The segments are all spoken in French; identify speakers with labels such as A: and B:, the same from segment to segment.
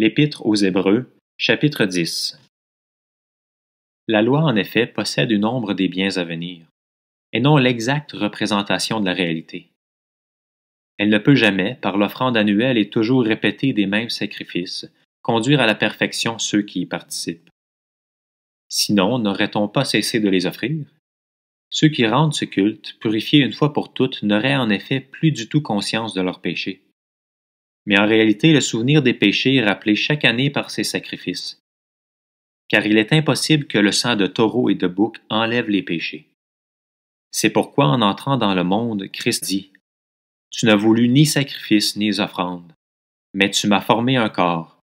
A: L'Épître aux Hébreux, chapitre 10 La loi, en effet, possède une ombre des biens à venir, et non l'exacte représentation de la réalité. Elle ne peut jamais, par l'offrande annuelle et toujours répétée des mêmes sacrifices, conduire à la perfection ceux qui y participent. Sinon, n'aurait-on pas cessé de les offrir? Ceux qui rendent ce culte, purifiés une fois pour toutes, n'auraient en effet plus du tout conscience de leur péché mais en réalité le souvenir des péchés est rappelé chaque année par ces sacrifices. Car il est impossible que le sang de taureau et de bouc enlève les péchés. C'est pourquoi en entrant dans le monde, Christ dit Tu n'as voulu ni sacrifice ni offrande, mais tu m'as formé un corps.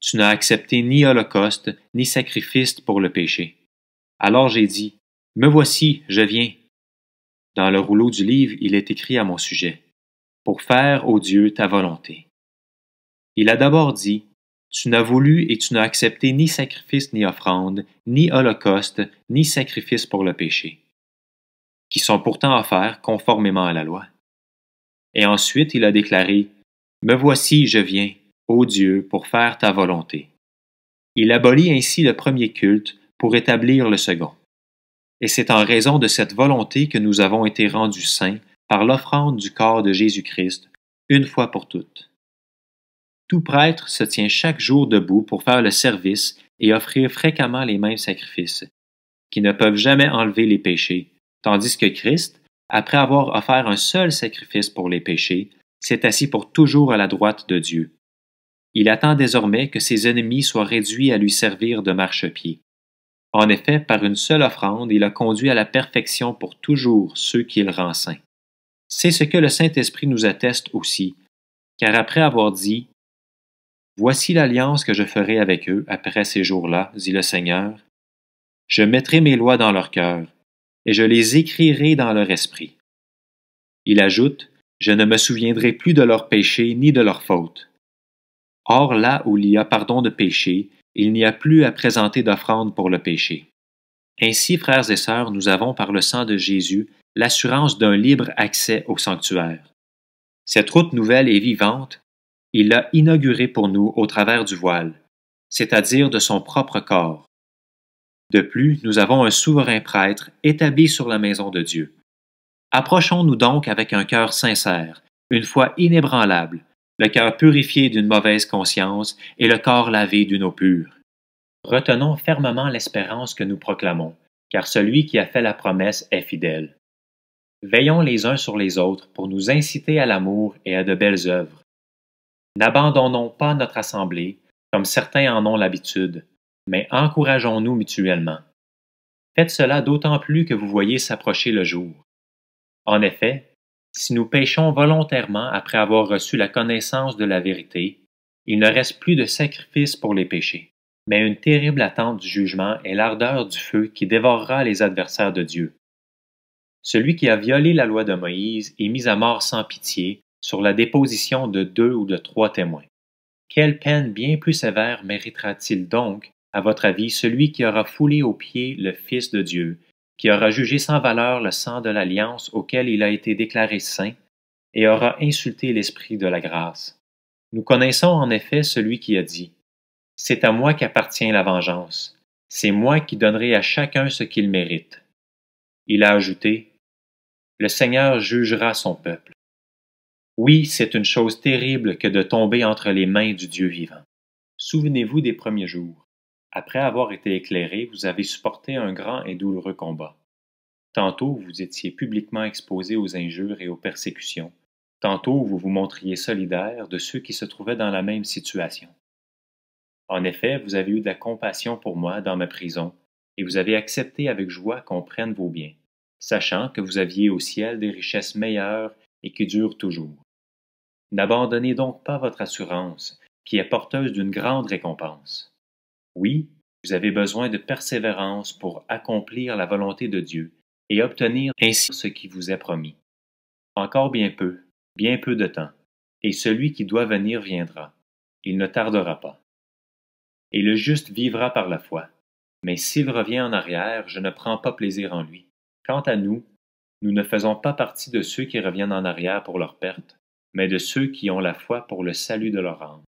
A: Tu n'as accepté ni holocauste ni sacrifice pour le péché. Alors j'ai dit Me voici, je viens. Dans le rouleau du livre, il est écrit à mon sujet Pour faire, au Dieu, ta volonté. Il a d'abord dit Tu n'as voulu et tu n'as accepté ni sacrifice ni offrande, ni holocauste, ni sacrifice pour le péché, qui sont pourtant offerts conformément à la loi. Et ensuite il a déclaré Me voici, je viens, ô Dieu, pour faire ta volonté. Il abolit ainsi le premier culte pour établir le second. Et c'est en raison de cette volonté que nous avons été rendus saints par l'offrande du corps de Jésus-Christ, une fois pour toutes tout prêtre se tient chaque jour debout pour faire le service et offrir fréquemment les mêmes sacrifices, qui ne peuvent jamais enlever les péchés, tandis que Christ, après avoir offert un seul sacrifice pour les péchés, s'est assis pour toujours à la droite de Dieu. Il attend désormais que ses ennemis soient réduits à lui servir de marchepied. En effet, par une seule offrande, il a conduit à la perfection pour toujours ceux qu'il rend saints. C'est ce que le Saint-Esprit nous atteste aussi, car après avoir dit Voici l'alliance que je ferai avec eux après ces jours-là, dit le Seigneur. Je mettrai mes lois dans leur cœur, et je les écrirai dans leur esprit. Il ajoute, Je ne me souviendrai plus de leurs péchés ni de leurs fautes. Or là où il y a pardon de péché, il n'y a plus à présenter d'offrande pour le péché. Ainsi, frères et sœurs, nous avons par le sang de Jésus l'assurance d'un libre accès au sanctuaire. Cette route nouvelle et vivante il l'a inauguré pour nous au travers du voile, c'est-à-dire de son propre corps. De plus, nous avons un souverain prêtre établi sur la maison de Dieu. Approchons-nous donc avec un cœur sincère, une foi inébranlable, le cœur purifié d'une mauvaise conscience et le corps lavé d'une eau pure. Retenons fermement l'espérance que nous proclamons, car celui qui a fait la promesse est fidèle. Veillons les uns sur les autres pour nous inciter à l'amour et à de belles œuvres N'abandonnons pas notre Assemblée, comme certains en ont l'habitude, mais encourageons-nous mutuellement. Faites cela d'autant plus que vous voyez s'approcher le jour. En effet, si nous péchons volontairement après avoir reçu la connaissance de la vérité, il ne reste plus de sacrifice pour les péchés, mais une terrible attente du jugement et l'ardeur du feu qui dévorera les adversaires de Dieu. Celui qui a violé la loi de Moïse et mis à mort sans pitié sur la déposition de deux ou de trois témoins. Quelle peine bien plus sévère méritera-t-il donc, à votre avis, celui qui aura foulé aux pieds le Fils de Dieu, qui aura jugé sans valeur le sang de l'alliance auquel il a été déclaré saint, et aura insulté l'Esprit de la grâce? Nous connaissons en effet celui qui a dit, C'est à moi qu'appartient la vengeance, c'est moi qui donnerai à chacun ce qu'il mérite. Il a ajouté, Le Seigneur jugera son peuple. Oui, c'est une chose terrible que de tomber entre les mains du Dieu vivant. Souvenez-vous des premiers jours. Après avoir été éclairé, vous avez supporté un grand et douloureux combat. Tantôt vous étiez publiquement exposé aux injures et aux persécutions, tantôt vous vous montriez solidaire de ceux qui se trouvaient dans la même situation. En effet, vous avez eu de la compassion pour moi dans ma prison, et vous avez accepté avec joie qu'on prenne vos biens, sachant que vous aviez au ciel des richesses meilleures et qui durent toujours. N'abandonnez donc pas votre assurance, qui est porteuse d'une grande récompense. Oui, vous avez besoin de persévérance pour accomplir la volonté de Dieu et obtenir ainsi ce qui vous est promis. Encore bien peu, bien peu de temps, et celui qui doit venir viendra. Il ne tardera pas. Et le juste vivra par la foi. Mais s'il revient en arrière, je ne prends pas plaisir en lui. Quant à nous, nous ne faisons pas partie de ceux qui reviennent en arrière pour leur perte, mais de ceux qui ont la foi pour le salut de leur âme.